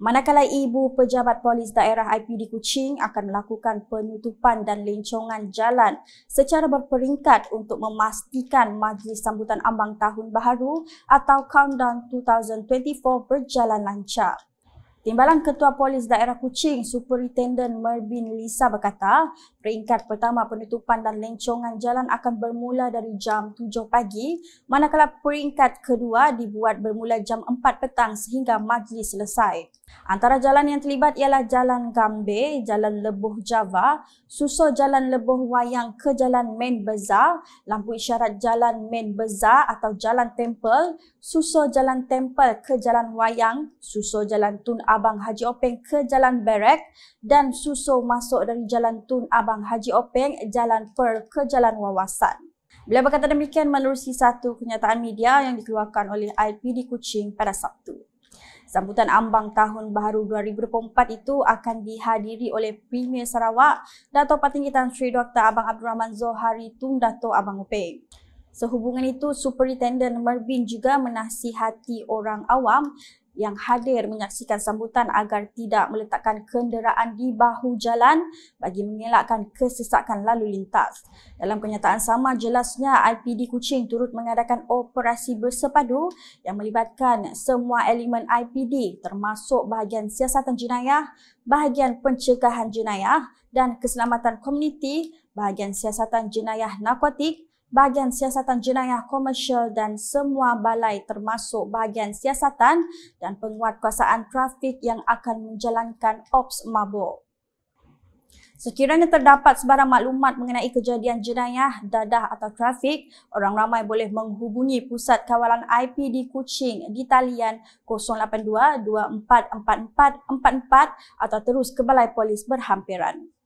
Manakala ibu pejabat polis daerah IPD Kuching akan melakukan penutupan dan lencongan jalan secara berperingkat untuk memastikan majlis sambutan ambang tahun baharu atau countdown 2024 berjalan lancar. Timbalan Ketua Polis Daerah Kuching, Superintendent Merbin Lisa berkata, peringkat pertama penutupan dan lencongan jalan akan bermula dari jam 7 pagi, manakala peringkat kedua dibuat bermula jam 4 petang sehingga pagi selesai. Antara jalan yang terlibat ialah Jalan Gambe, Jalan Lebuh Java, Suso Jalan Lebuh Wayang ke Jalan Main Bazar, Lampu Isyarat Jalan Main Bazar atau Jalan Temple, Suso Jalan Temple ke Jalan Wayang, Suso Jalan Tun Abang Haji Openg ke Jalan Berek dan susu masuk dari Jalan Tun Abang Haji Openg, Jalan Pearl ke Jalan Wawasan. Beliau berkata demikian menerusi satu kenyataan media yang dikeluarkan oleh IPD Kuching pada Sabtu. Sambutan Ambang Tahun Baru 2024 itu akan dihadiri oleh Premier Sarawak Dato' Patinggi Tan Sri Dr. Abang Abdul Rahman Zohari Tung Dato' Abang Openg. Sehubungan itu, Superintendent Mervin juga menasihati orang awam yang hadir menyaksikan sambutan agar tidak meletakkan kenderaan di bahu jalan bagi mengelakkan kesesakan lalu lintas. Dalam kenyataan sama jelasnya IPD Kuching turut mengadakan operasi bersepadu yang melibatkan semua elemen IPD termasuk bahagian siasatan jenayah, bahagian pencegahan jenayah dan keselamatan komuniti, bahagian siasatan jenayah narkotik bahagian siasatan jenayah komersial dan semua balai termasuk bahagian siasatan dan penguatkuasaan trafik yang akan menjalankan ops mabuk. Sekiranya terdapat sebarang maklumat mengenai kejadian jenayah, dadah atau trafik, orang ramai boleh menghubungi Pusat Kawalan IP di Kuching di talian 082 2444 44 atau terus ke balai polis berhampiran.